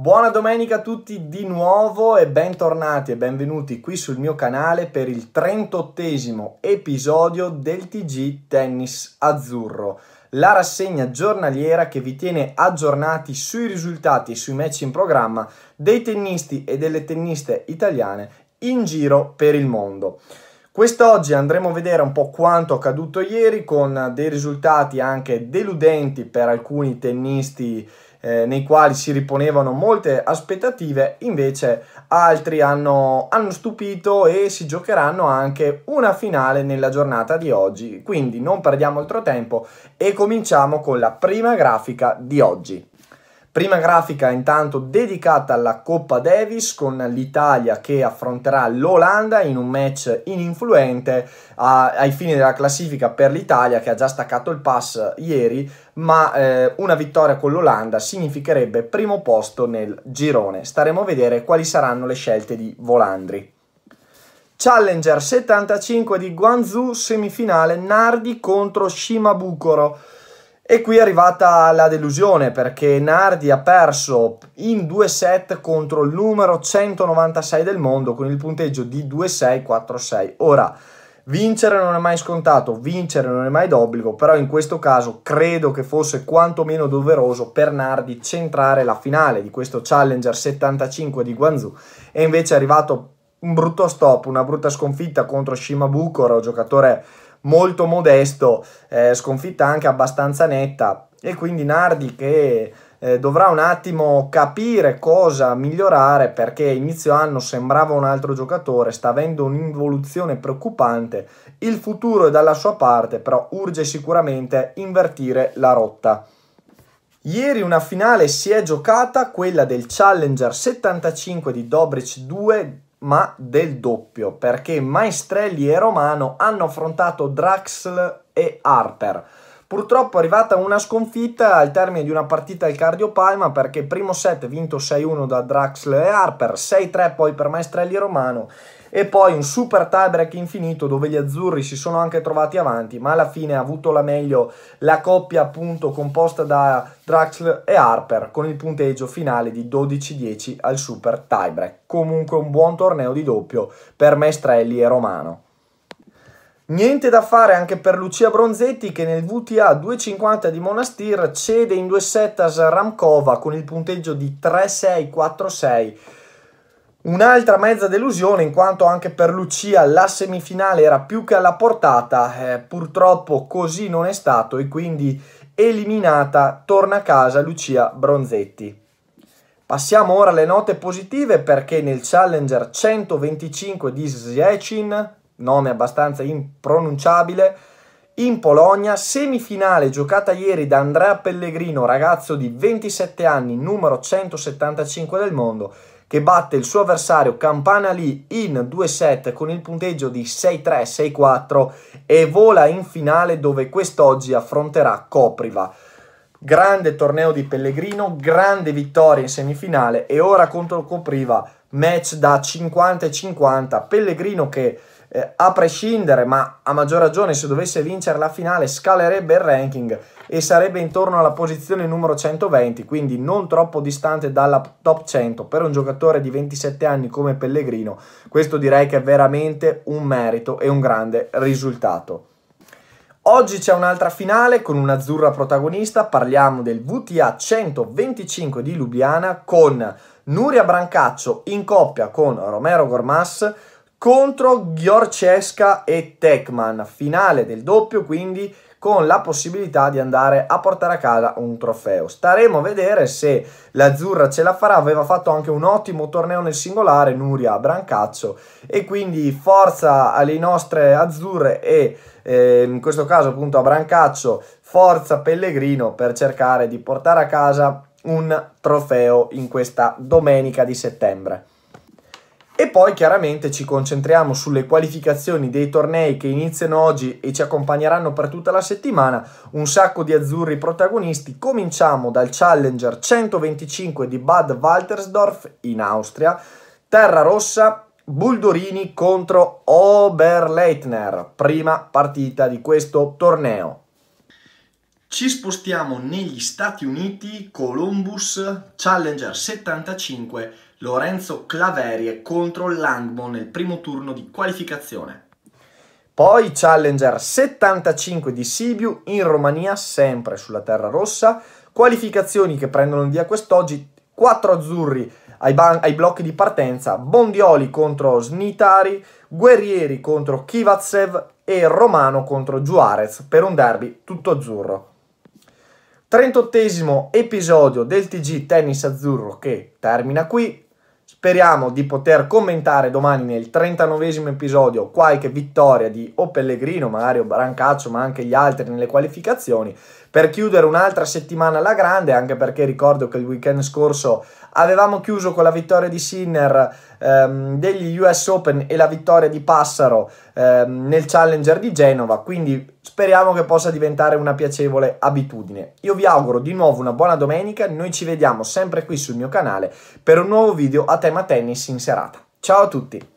Buona domenica a tutti di nuovo e bentornati e benvenuti qui sul mio canale per il 38 episodio del TG Tennis Azzurro, la rassegna giornaliera che vi tiene aggiornati sui risultati e sui match in programma dei tennisti e delle tenniste italiane in giro per il mondo. Quest'oggi andremo a vedere un po' quanto accaduto ieri con dei risultati anche deludenti per alcuni tennisti italiani eh, nei quali si riponevano molte aspettative, invece altri hanno, hanno stupito e si giocheranno anche una finale nella giornata di oggi. Quindi non perdiamo altro tempo e cominciamo con la prima grafica di oggi. Prima grafica intanto dedicata alla Coppa Davis con l'Italia che affronterà l'Olanda in un match ininfluente a, ai fini della classifica per l'Italia che ha già staccato il pass ieri, ma eh, una vittoria con l'Olanda significherebbe primo posto nel girone. Staremo a vedere quali saranno le scelte di Volandri. Challenger 75 di Guangzhou, semifinale Nardi contro Shimabukuro. E qui è arrivata la delusione perché Nardi ha perso in due set contro il numero 196 del mondo con il punteggio di 2-6-4-6. Ora, vincere non è mai scontato, vincere non è mai d'obbligo, però in questo caso credo che fosse quantomeno doveroso per Nardi centrare la finale di questo Challenger 75 di Guangzhou e invece è arrivato un brutto stop, una brutta sconfitta contro Shima giocatore molto modesto, eh, sconfitta anche abbastanza netta e quindi Nardi che eh, dovrà un attimo capire cosa migliorare perché inizio anno sembrava un altro giocatore, sta avendo un'involuzione preoccupante, il futuro è dalla sua parte, però urge sicuramente invertire la rotta. Ieri una finale si è giocata, quella del Challenger 75 di Dobrich 2 ma del doppio, perché Maestrelli e Romano hanno affrontato Draxl e Harper. Purtroppo è arrivata una sconfitta al termine di una partita al Cardio Palma perché primo set vinto 6-1 da Draxler e Harper, 6-3 poi per Maestrelli Romano e poi un super tiebreak infinito dove gli azzurri si sono anche trovati avanti, ma alla fine ha avuto la meglio la coppia appunto composta da Draxler e Harper con il punteggio finale di 12-10 al super tiebreak. Comunque un buon torneo di doppio per Maestrelli e Romano. Niente da fare anche per Lucia Bronzetti che nel VTA 2.50 di Monastir cede in due set a Ramkova con il punteggio di 3-6-4-6. Un'altra mezza delusione in quanto anche per Lucia la semifinale era più che alla portata, eh, purtroppo così non è stato e quindi eliminata torna a casa Lucia Bronzetti. Passiamo ora alle note positive perché nel Challenger 125 di Zecin nome abbastanza impronunciabile, in Polonia, semifinale giocata ieri da Andrea Pellegrino, ragazzo di 27 anni, numero 175 del mondo, che batte il suo avversario Campana Lì in due set con il punteggio di 6-3, 6-4 e vola in finale dove quest'oggi affronterà Copriva. Grande torneo di Pellegrino, grande vittoria in semifinale e ora contro Copriva, match da 50-50, Pellegrino che eh, a prescindere, ma a maggior ragione se dovesse vincere la finale scalerebbe il ranking e sarebbe intorno alla posizione numero 120, quindi non troppo distante dalla top 100. Per un giocatore di 27 anni come Pellegrino, questo direi che è veramente un merito e un grande risultato. Oggi c'è un'altra finale con un'azzurra protagonista, parliamo del VTA 125 di Lubiana con Nuria Brancaccio in coppia con Romero Gormas, contro Ghiorcesca e Tecman, finale del doppio quindi con la possibilità di andare a portare a casa un trofeo. Staremo a vedere se l'Azzurra ce la farà, aveva fatto anche un ottimo torneo nel singolare Nuria Brancaccio e quindi forza alle nostre Azzurre e eh, in questo caso appunto a Brancaccio, forza Pellegrino per cercare di portare a casa un trofeo in questa domenica di settembre. E poi chiaramente ci concentriamo sulle qualificazioni dei tornei che iniziano oggi e ci accompagneranno per tutta la settimana, un sacco di azzurri protagonisti. Cominciamo dal Challenger 125 di Bad Waltersdorf in Austria, Terra Rossa, Buldorini contro Oberleitner, prima partita di questo torneo. Ci spostiamo negli Stati Uniti, Columbus, Challenger 75, Lorenzo Claverie contro Langmon nel primo turno di qualificazione. Poi Challenger 75 di Sibiu in Romania, sempre sulla terra rossa. Qualificazioni che prendono via quest'oggi, 4 azzurri ai, ai, blocchi di partenza, Bondioli contro Snitari, Guerrieri contro Kivatsev e Romano contro Juarez per un derby tutto azzurro. 38 episodio del TG Tennis Azzurro che termina qui. Speriamo di poter commentare domani nel 39 episodio qualche vittoria di O Pellegrino, Mario Brancaccio, ma anche gli altri nelle qualificazioni per chiudere un'altra settimana alla grande, anche perché ricordo che il weekend scorso Avevamo chiuso con la vittoria di Sinner ehm, degli US Open e la vittoria di Passaro ehm, nel Challenger di Genova, quindi speriamo che possa diventare una piacevole abitudine. Io vi auguro di nuovo una buona domenica, noi ci vediamo sempre qui sul mio canale per un nuovo video a tema tennis in serata. Ciao a tutti!